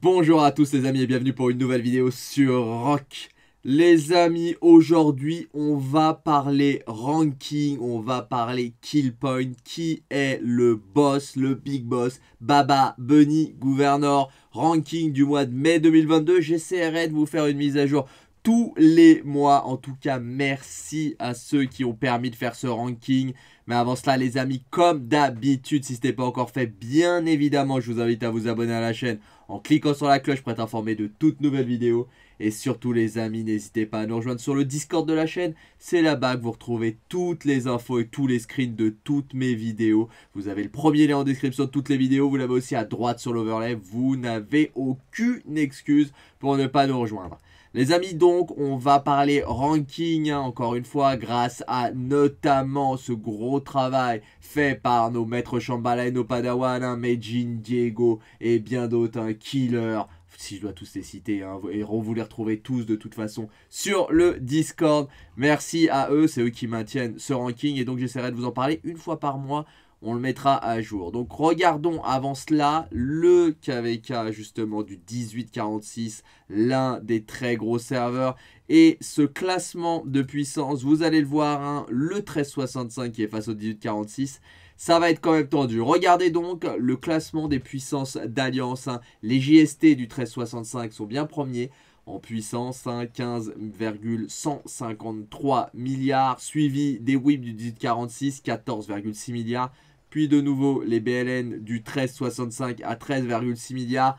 Bonjour à tous les amis et bienvenue pour une nouvelle vidéo sur Rock. Les amis, aujourd'hui on va parler ranking, on va parler kill point, qui est le boss, le big boss, Baba, Bunny, Gouverneur, ranking du mois de mai 2022. J'essaierai de vous faire une mise à jour tous les mois. En tout cas, merci à ceux qui ont permis de faire ce ranking. Mais avant cela, les amis, comme d'habitude, si ce n'est pas encore fait, bien évidemment, je vous invite à vous abonner à la chaîne en cliquant sur la cloche pour être informé de toutes nouvelles vidéos. Et surtout les amis, n'hésitez pas à nous rejoindre sur le Discord de la chaîne. C'est là-bas que vous retrouvez toutes les infos et tous les screens de toutes mes vidéos. Vous avez le premier lien en description de toutes les vidéos. Vous l'avez aussi à droite sur l'overlay. Vous n'avez aucune excuse pour ne pas nous rejoindre. Les amis, donc, on va parler ranking, hein, encore une fois, grâce à notamment ce gros travail fait par nos maîtres Shambhala et nos Padawan, hein, Diego et bien d'autres, hein, Killer, si je dois tous les citer, hein, et vous les retrouver tous de toute façon sur le Discord. Merci à eux, c'est eux qui maintiennent ce ranking et donc j'essaierai de vous en parler une fois par mois. On le mettra à jour. Donc regardons avant cela le KVK justement du 1846, l'un des très gros serveurs. Et ce classement de puissance, vous allez le voir, hein, le 1365 qui est face au 1846. Ça va être quand même tendu. Regardez donc le classement des puissances d'alliance. Hein. Les JST du 1365 sont bien premiers en puissance, 15,153 hein, milliards, suivi des WIP du 1846, 14,6 milliards, puis de nouveau les BLN du 13,65 à 13,6 milliards,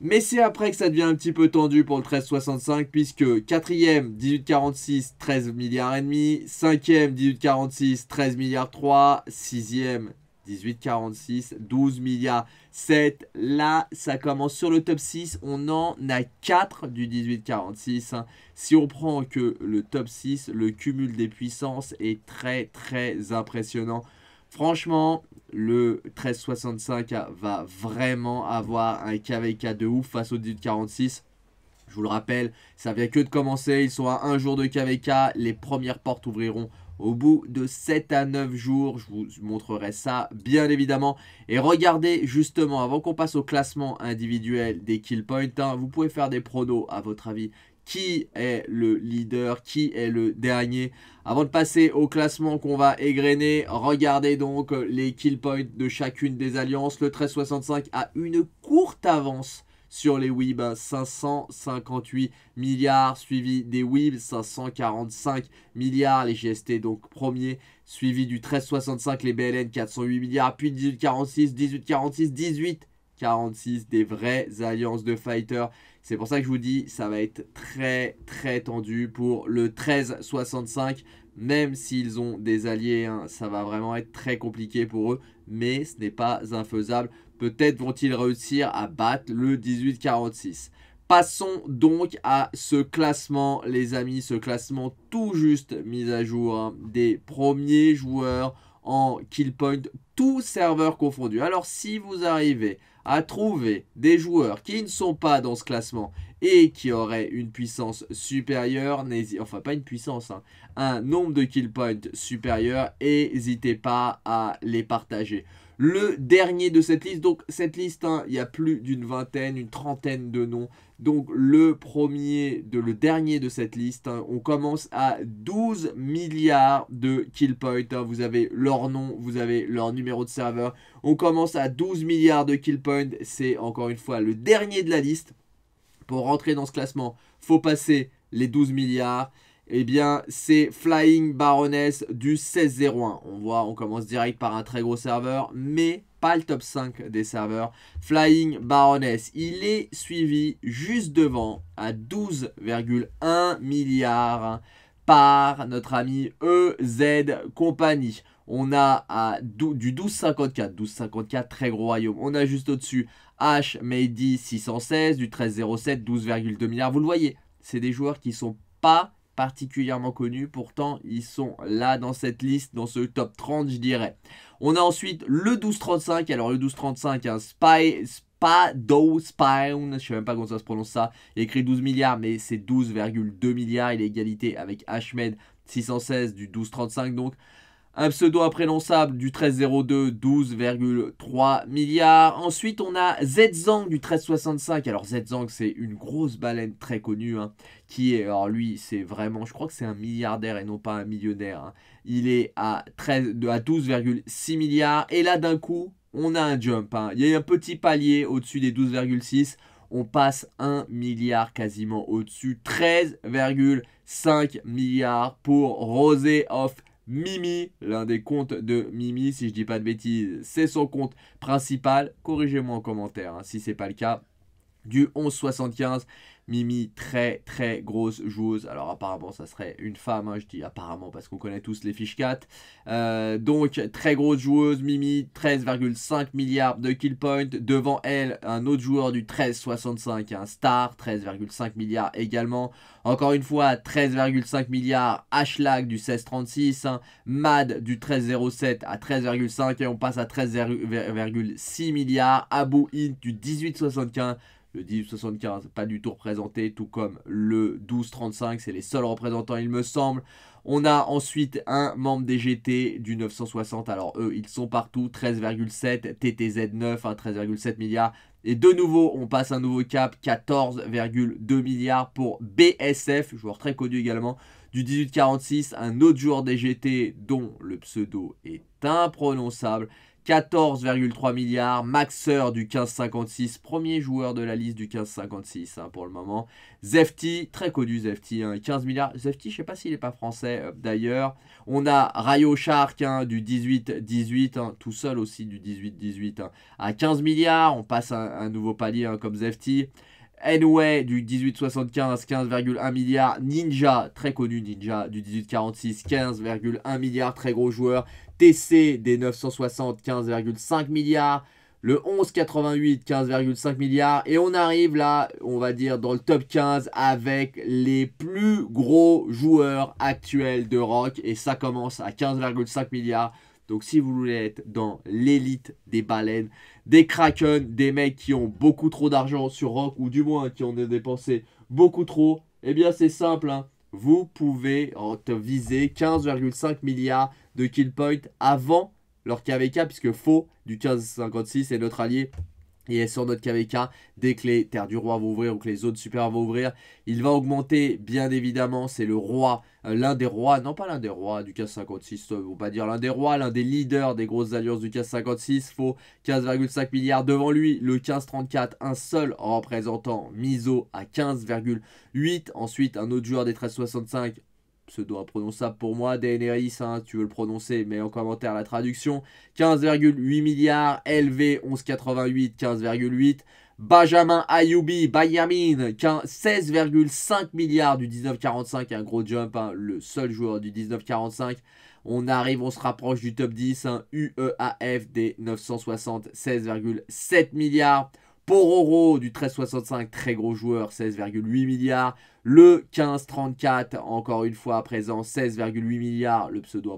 mais c'est après que ça devient un petit peu tendu pour le 13,65 puisque 4e 18,46 13 milliards et demi, 5e 18,46 13 milliards 3, 6e 18,46 12 milliards 7. Là, ça commence sur le top 6, on en a 4 du 18,46. Si on prend que le top 6, le cumul des puissances est très très impressionnant. Franchement, le 1365 va vraiment avoir un KVK de ouf face au 1846. Je vous le rappelle, ça vient que de commencer. Ils sont à un jour de KVK. Les premières portes ouvriront au bout de 7 à 9 jours. Je vous montrerai ça, bien évidemment. Et regardez, justement, avant qu'on passe au classement individuel des kill points, hein, vous pouvez faire des pronos, à votre avis qui est le leader, qui est le dernier. Avant de passer au classement qu'on va égrener, regardez donc les kill points de chacune des alliances. Le 1365 a une courte avance sur les WIB, 558 hein. milliards, suivi des WIB, 545 milliards, les GST donc premier, suivi du 1365, les BLN, 408 milliards, puis 1846, 1846, 1846 des vraies alliances de fighters c'est pour ça que je vous dis, ça va être très très tendu pour le 13-65. Même s'ils ont des alliés, hein. ça va vraiment être très compliqué pour eux. Mais ce n'est pas infaisable. Peut-être vont-ils réussir à battre le 18 Passons donc à ce classement, les amis, ce classement tout juste mis à jour hein, des premiers joueurs en kill point, tous serveurs confondus. Alors si vous arrivez à trouver des joueurs qui ne sont pas dans ce classement et qui auraient une puissance supérieure, enfin pas une puissance, hein. un nombre de kill points supérieur, n'hésitez pas à les partager le dernier de cette liste. Donc cette liste, hein, il y a plus d'une vingtaine, une trentaine de noms. Donc le premier, de, le dernier de cette liste, hein, on commence à 12 milliards de kill points. Hein. Vous avez leur nom, vous avez leur numéro de serveur. On commence à 12 milliards de kill points. C'est encore une fois le dernier de la liste. Pour rentrer dans ce classement, faut passer les 12 milliards eh bien, c'est Flying Baroness du 1601. On voit, on commence direct par un très gros serveur, mais pas le top 5 des serveurs. Flying Baroness, il est suivi juste devant à 12,1 milliards par notre ami EZ Company. On a à 12, du 1254, 1254 très gros royaume. On a juste au-dessus H, Made 616, du 1307, 12,2 milliards. Vous le voyez, c'est des joueurs qui sont pas particulièrement connus. Pourtant, ils sont là dans cette liste, dans ce top 30, je dirais. On a ensuite le 1235. Alors, le 1235, un Spy, Spa do je sais même pas comment ça se prononce ça. écrit 12 milliards, mais c'est 12,2 milliards. Il est égalité avec Ahmed 616 du 1235. Donc, un pseudo imprénonçable du 1302, 12,3 milliards. Ensuite, on a Zang du 1365. Alors, Zang, c'est une grosse baleine très connue. Hein, qui est, alors lui, c'est vraiment, je crois que c'est un milliardaire et non pas un millionnaire. Hein. Il est à, à 12,6 milliards. Et là, d'un coup, on a un jump. Hein. Il y a un petit palier au-dessus des 12,6 on passe 1 milliard quasiment au-dessus, 13,5 milliards pour Rosé of Mimi, l'un des comptes de Mimi, si je dis pas de bêtises, c'est son compte principal. Corrigez-moi en commentaire si hein, si c'est pas le cas du 1175 Mimi, très très grosse joueuse. Alors apparemment, ça serait une femme. Hein, je dis apparemment parce qu'on connaît tous les fiches 4. Euh, donc très grosse joueuse. Mimi, 13,5 milliards de kill points. Devant elle, un autre joueur du 13,65, un star, 13,5 milliards également. Encore une fois, 13,5 milliards. Ashlag du 16,36. Hein. Mad du 13,07 à 13,5 et on passe à 13,6 milliards. Abu Int du 18,75 le 1875, pas du tout représenté, tout comme le 1235, c'est les seuls représentants, il me semble. On a ensuite un membre des GT du 960. Alors eux, ils sont partout. 13,7, TTZ 9, 13,7 milliards. Et de nouveau, on passe un nouveau cap, 14,2 milliards pour BSF, joueur très connu également, du 1846. Un autre joueur des GT dont le pseudo est imprononçable. 14,3 milliards. maxeur du 1556, premier joueur de la liste du 1556 56 hein, pour le moment. Zefti, très connu Zefti, hein, 15 milliards. Zefti, je ne sais pas s'il n'est pas français euh, d'ailleurs. On a Rayo Shark hein, du 18-18, tout seul aussi du 18-18 à 15 milliards. On passe un, un nouveau palier comme Zefti. Enway du 1875, 15,1 milliards. Ninja, très connu Ninja, du 1846, 15,1 milliards, très gros joueur. TC des 960, 15,5 milliards. Le 11,88, 15,5 milliards. Et on arrive là, on va dire, dans le top 15 avec les plus gros joueurs actuels de rock. Et ça commence à 15,5 milliards. Donc si vous voulez être dans l'élite des baleines, des Kraken, des mecs qui ont beaucoup trop d'argent sur Rock, ou du moins qui ont dépensé beaucoup trop, eh bien c'est simple, hein. vous pouvez viser 15,5 milliards de kill points avant leur KVK, puisque faux du 15,56 est notre allié il est sur notre KVK. Dès que les terres du roi vont ouvrir ou que les autres super vont ouvrir, il va augmenter, bien évidemment. C'est le roi, euh, l'un des rois, non pas l'un des rois du cas on va pas dire l'un des rois, l'un des leaders des grosses alliances du cas 56. Faut 15,5 milliards devant lui. Le 1534, un seul représentant, Miso à 15,8. Ensuite, un autre joueur des 1365 pseudo imprononçable pour moi, DNRIS, hein, tu veux le prononcer, mets en commentaire la traduction. 15,8 milliards, LV 11,88, 15,8. Benjamin Ayubi, Bayamine, 16,5 milliards du 19,45, un gros jump, hein, le seul joueur du 19,45. On arrive, on se rapproche du top 10, UEAF des 960, 16,7 milliards. Pororo du 1365, très gros joueur, 16,8 milliards. Le 1534, encore une fois à présent, 16,8 milliards, le pseudo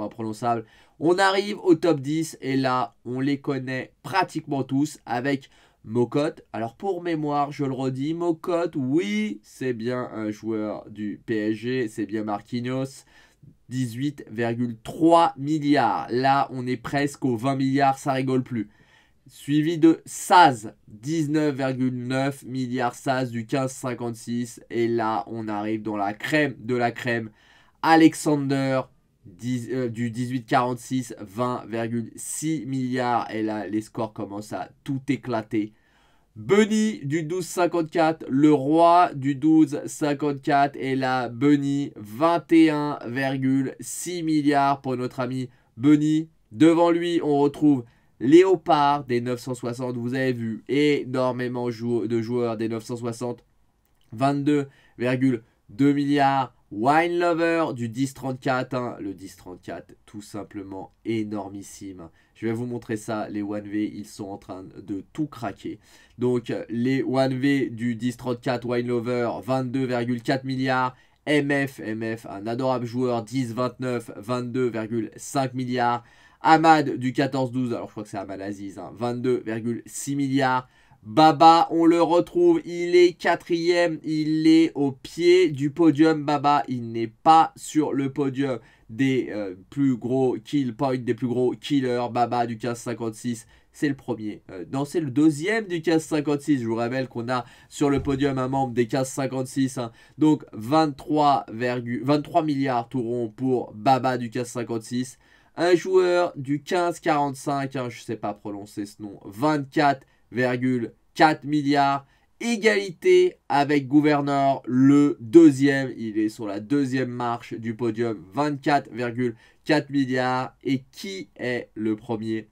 imprononçable. On arrive au top 10 et là, on les connaît pratiquement tous avec Mokot. Alors pour mémoire, je le redis, Mokot, oui, c'est bien un joueur du PSG, c'est bien Marquinhos. 18,3 milliards. Là, on est presque aux 20 milliards, ça rigole plus. Suivi de SAS, 19,9 milliards SAS du 15,56. Et là, on arrive dans la crème de la crème. Alexander, euh, du 18,46, 20,6 milliards. Et là, les scores commencent à tout éclater. Bunny du 12,54, le roi du 12,54 et là Bunny 21,6 milliards pour notre ami Bunny. Devant lui, on retrouve Léopard des 960, vous avez vu, énormément de joueurs des 960, 22,2 milliards. Wine Lover du 1034, hein. le 1034 tout simplement énormissime. Je vais vous montrer ça, les 1V, ils sont en train de tout craquer. Donc les 1V du 1034 Wine Lover, 22,4 milliards. MF, MF, un adorable joueur, 10-29, 22,5 milliards. Ahmad du 14-12, alors je crois que c'est Ahmad Aziz, 22,6 hein, milliards. Baba, on le retrouve, il est quatrième, il est au pied du podium. Baba, il n'est pas sur le podium des euh, plus gros kill points, des plus gros killers. Baba du 15-56, c'est le premier. Euh, non, c'est le deuxième du 15-56. Je vous rappelle qu'on a sur le podium un membre des 15-56. Hein. Donc 23, 23 milliards tout pour Baba du 15-56. Un joueur du 15-45, hein, je ne sais pas prononcer ce nom, 24,4 milliards. Égalité avec Gouverneur, le deuxième. Il est sur la deuxième marche du podium, 24,4 milliards. Et qui est le premier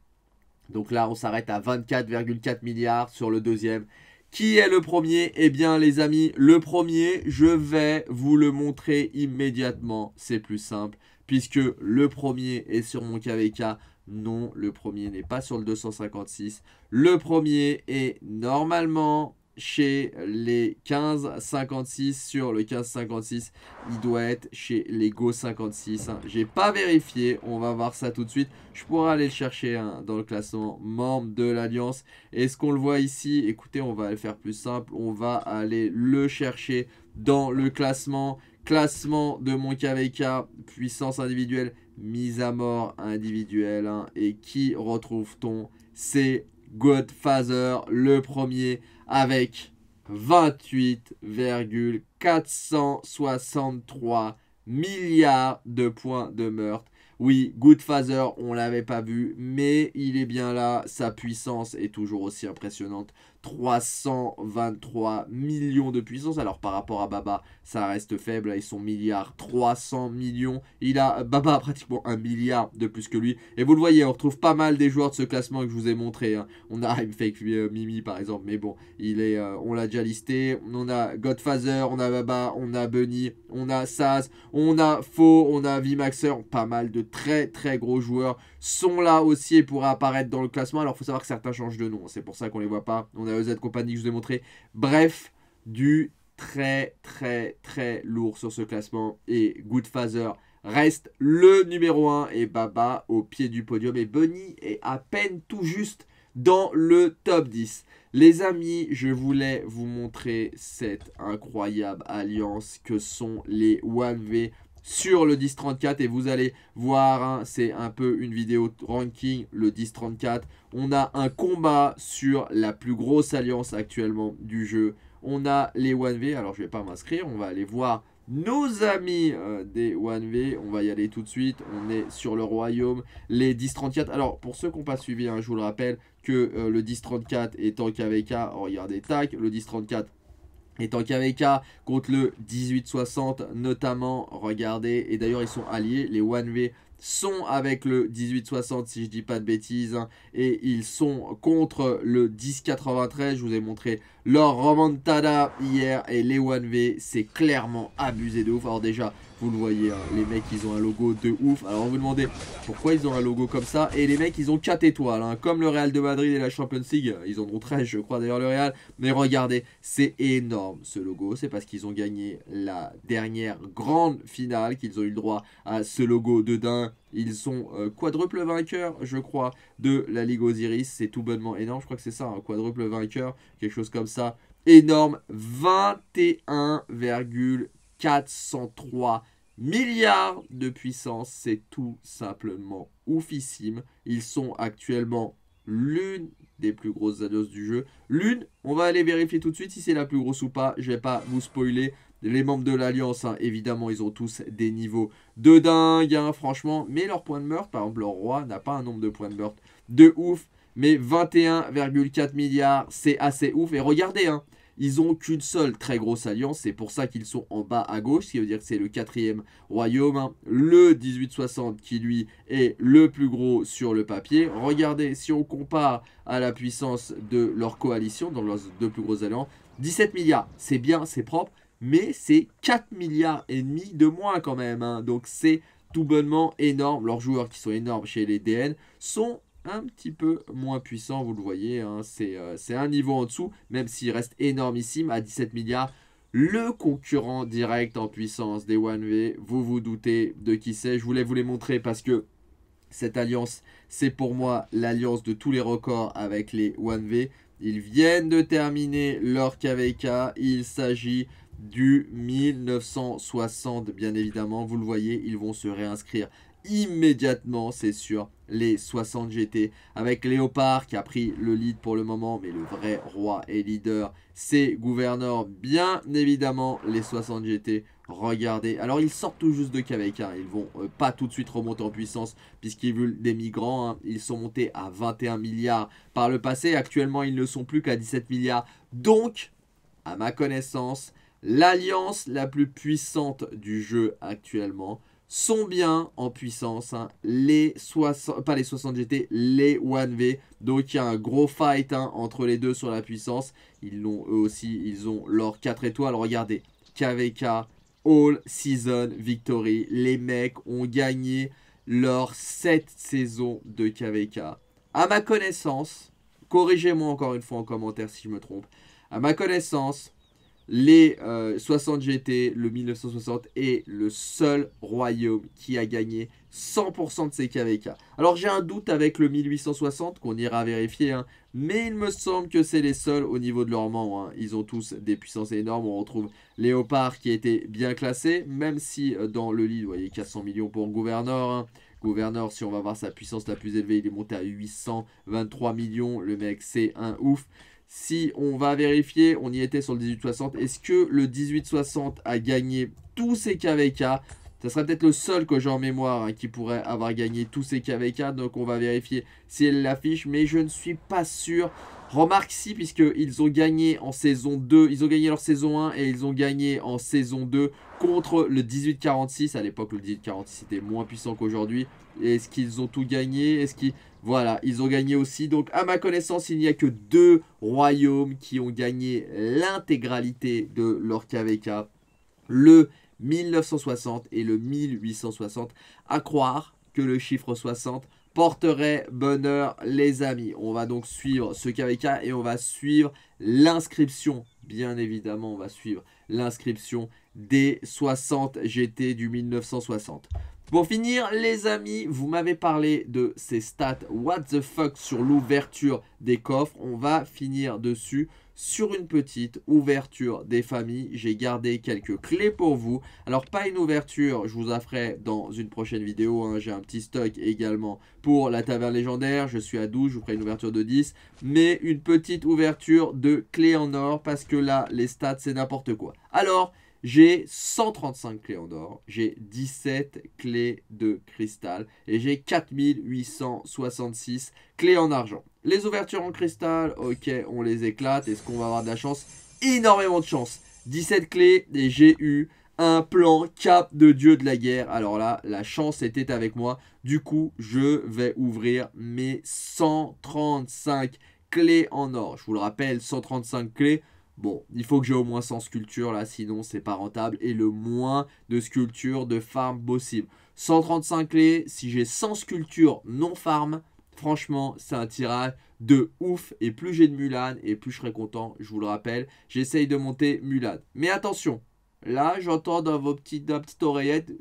Donc là, on s'arrête à 24,4 milliards sur le deuxième. Qui est le premier Eh bien les amis, le premier, je vais vous le montrer immédiatement, c'est plus simple puisque le premier est sur mon KVK. Non, le premier n'est pas sur le 256. Le premier est normalement chez les 1556. Sur le 1556, il doit être chez les Go 56. Je hein. J'ai pas vérifié, on va voir ça tout de suite. Je pourrais aller le chercher hein, dans le classement membre de l'Alliance. est ce qu'on le voit ici, écoutez, on va le faire plus simple. On va aller le chercher dans le classement Classement de mon KVK, puissance individuelle, mise à mort individuelle. Hein. Et qui retrouve-t-on C'est Godfather, le premier, avec 28,463 milliards de points de meurtre. Oui, Goodfather, on ne l'avait pas vu, mais il est bien là. Sa puissance est toujours aussi impressionnante. 323 millions de puissance. Alors par rapport à Baba, ça reste faible. Ils sont milliards 300 millions. Il a Baba a pratiquement un milliard de plus que lui. Et vous le voyez, on retrouve pas mal des joueurs de ce classement que je vous ai montré. Hein. On a Fake euh, Mimi par exemple, mais bon, il est, euh, on l'a déjà listé. On a Godfather, on a Baba, on a Bunny, on a Saz, on a Faux, on a Vimaxer. Pas mal de très très gros joueurs sont là aussi et pourraient apparaître dans le classement. Alors, il faut savoir que certains changent de nom. Hein. C'est pour ça qu'on les voit pas. On a EZ Company que je vous ai montré. Bref, du très, très, très lourd sur ce classement. Et Goodfather reste le numéro 1 et Baba au pied du podium. Et Bunny est à peine tout juste dans le top 10. Les amis, je voulais vous montrer cette incroyable alliance que sont les 1V sur le 1034 et vous allez voir, hein, c'est un peu une vidéo ranking, le 1034. On a un combat sur la plus grosse alliance actuellement du jeu. On a les 1V, alors je vais pas m'inscrire, on va aller voir nos amis euh, des 1V. On va y aller tout de suite. On est sur le royaume. Les 10-34. Alors, pour ceux qui n'ont pas suivi, hein, je vous le rappelle que euh, le 10-34 est en kvk Regardez, tac. Le 10-34 et A contre le 1860 notamment, regardez. Et d'ailleurs, ils sont alliés. Les 1 V sont avec le 1860 si je dis pas de bêtises. Hein, et ils sont contre le 1093. Je vous ai montré leur romantada hier. Et les 1 V, c'est clairement abusé de ouf. Alors déjà, vous le voyez, hein. les mecs, ils ont un logo de ouf. Alors, on vous demandez pourquoi ils ont un logo comme ça. Et les mecs, ils ont 4 étoiles. Hein. comme le Real de Madrid et la Champions League. Ils en ont 13, je crois, d'ailleurs, le Real. Mais regardez, c'est énorme ce logo. C'est parce qu'ils ont gagné la dernière grande finale qu'ils ont eu le droit à ce logo de dingue. Ils sont euh, quadruple vainqueur, je crois, de la Ligue Osiris. C'est tout bonnement énorme. Je crois que c'est ça, un hein. quadruple vainqueur, quelque chose comme ça. Énorme. 21,403 milliards de puissance. C'est tout simplement oufissime. Ils sont actuellement l'une des plus grosses ados du jeu. L'une, on va aller vérifier tout de suite si c'est la plus grosse ou pas. Je vais pas vous spoiler. Les membres de l'Alliance, hein, évidemment, ils ont tous des niveaux de dingue, hein, franchement. Mais leur point de meurtre, par exemple, leur roi n'a pas un nombre de points de meurtre de ouf. Mais 21,4 milliards, c'est assez ouf. Et regardez, hein, ils ont qu'une seule très grosse alliance, c'est pour ça qu'ils sont en bas à gauche, ce qui veut dire que c'est le quatrième royaume, hein. le 1860 qui lui est le plus gros sur le papier. Regardez, si on compare à la puissance de leur coalition, dans leurs deux plus gros alliants, 17 milliards, c'est bien, c'est propre, mais c'est 4 milliards et demi de moins quand même, hein. donc c'est tout bonnement énorme. Leurs joueurs qui sont énormes chez les DN sont un petit peu moins puissant, vous le voyez, hein, euh, c'est un niveau en dessous, même s'il reste énormissime à 17 milliards. Le concurrent direct en puissance des 1 V, vous vous doutez de qui c'est. Je voulais vous les montrer parce que cette alliance, c'est pour moi l'alliance de tous les records avec les 1 V. Ils viennent de terminer leur KVK. Il s'agit du 1960, bien évidemment. Vous le voyez, ils vont se réinscrire immédiatement, c'est sûr, les 60 GT. Avec Léopard qui a pris le lead pour le moment, mais le vrai roi et leader, c'est Gouverneur. Bien évidemment, les 60 GT, regardez. Alors, ils sortent tout juste de KvK hein. Ils vont euh, pas tout de suite remonter en puissance puisqu'ils veulent des migrants. Hein. Ils sont montés à 21 milliards par le passé. Actuellement, ils ne sont plus qu'à 17 milliards. Donc, à ma connaissance, l'alliance la plus puissante du jeu actuellement, sont bien en puissance. Hein. Les 60, pas les 60 GT, les 1V. Donc il y a un gros fight hein, entre les deux sur la puissance. Ils l'ont eux aussi, ils ont leurs 4 étoiles. regardez, KVK, All Season Victory. Les mecs ont gagné leur 7 saisons de KVK. À ma connaissance, corrigez-moi encore une fois en commentaire si je me trompe. À ma connaissance, les 60 euh, GT, le 1960 est le seul royaume qui a gagné 100% de ses KVK. Alors j'ai un doute avec le 1860 qu'on ira vérifier, hein, mais il me semble que c'est les seuls au niveau de leur hein. Ils ont tous des puissances énormes. On retrouve Léopard qui a été bien classé, même si euh, dans le lit vous voyez, 400 millions pour Gouverneur. Hein. Gouverneur, si on va voir sa puissance la plus élevée, il est monté à 823 millions. Le mec, c'est un ouf. Si on va vérifier, on y était sur le 1860. Est-ce que le 1860 a gagné tous ses KVK ça serait peut-être le seul que j'ai en mémoire hein, qui pourrait avoir gagné tous ses KVK. Donc on va vérifier si elle l'affiche. Mais je ne suis pas sûr. Remarque si, puisqu'ils ont gagné en saison 2, ils ont gagné leur saison 1 et ils ont gagné en saison 2 contre le 1846. À l'époque, le 1846 était moins puissant qu'aujourd'hui. Est-ce qu'ils ont tout gagné Est-ce qu'ils... Voilà, ils ont gagné aussi. Donc, à ma connaissance, il n'y a que deux royaumes qui ont gagné l'intégralité de leur KVK. Le 1960 et le 1860. À croire que le chiffre 60 porterait bonheur les amis. On va donc suivre ce KVK et on va suivre l'inscription. Bien évidemment, on va suivre l'inscription des 60 GT du 1960. Pour finir, les amis, vous m'avez parlé de ces stats what the fuck sur l'ouverture des coffres. On va finir dessus sur une petite ouverture des familles. J'ai gardé quelques clés pour vous. Alors pas une ouverture, je vous en ferai dans une prochaine vidéo. Hein. J'ai un petit stock également pour la taverne légendaire. Je suis à 12, je vous ferai une ouverture de 10. Mais une petite ouverture de clés en or parce que là les stats c'est n'importe quoi. Alors j'ai 135 clés en or, j'ai 17 clés de cristal et j'ai 4866 clés en argent. Les ouvertures en cristal, ok, on les éclate. Est-ce qu'on va avoir de la chance Énormément de chance. 17 clés et j'ai eu un plan cap de dieu de la guerre. Alors là, la chance était avec moi. Du coup, je vais ouvrir mes 135 clés en or. Je vous le rappelle, 135 clés, Bon, il faut que j'ai au moins 100 sculptures là, sinon c'est pas rentable. Et le moins de sculptures de farm possible. 135 clés, si j'ai 100 sculptures non farm, franchement, c'est un tirage de ouf. Et plus j'ai de Mulan, et plus je serai content, je vous le rappelle. J'essaye de monter Mulan. Mais attention, là j'entends dans vos petites, dans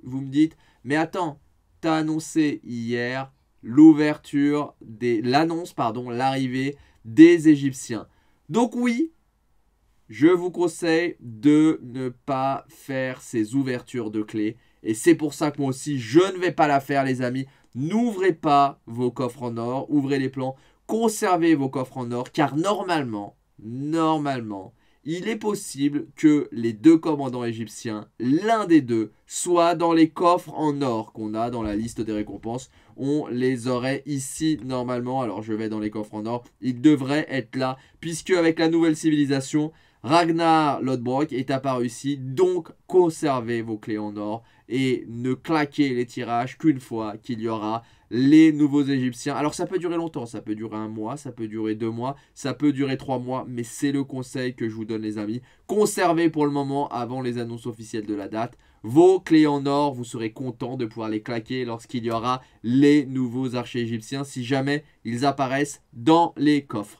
vous me dites, mais attends, t'as annoncé hier l'ouverture des, l'annonce, pardon, l'arrivée des Égyptiens. Donc oui, je vous conseille de ne pas faire ces ouvertures de clés. Et c'est pour ça que moi aussi, je ne vais pas la faire, les amis. N'ouvrez pas vos coffres en or, ouvrez les plans, conservez vos coffres en or, car normalement, normalement, il est possible que les deux commandants égyptiens, l'un des deux, soit dans les coffres en or qu'on a dans la liste des récompenses. On les aurait ici normalement. Alors je vais dans les coffres en or. Ils devraient être là, puisque avec la nouvelle civilisation, Ragnar Lodbrok est apparu ici, donc conservez vos clés en or et ne claquez les tirages qu'une fois qu'il y aura les nouveaux Égyptiens. Alors ça peut durer longtemps, ça peut durer un mois, ça peut durer deux mois, ça peut durer trois mois, mais c'est le conseil que je vous donne les amis. Conservez pour le moment avant les annonces officielles de la date vos clés en or, vous serez content de pouvoir les claquer lorsqu'il y aura les nouveaux archers égyptiens si jamais ils apparaissent dans les coffres.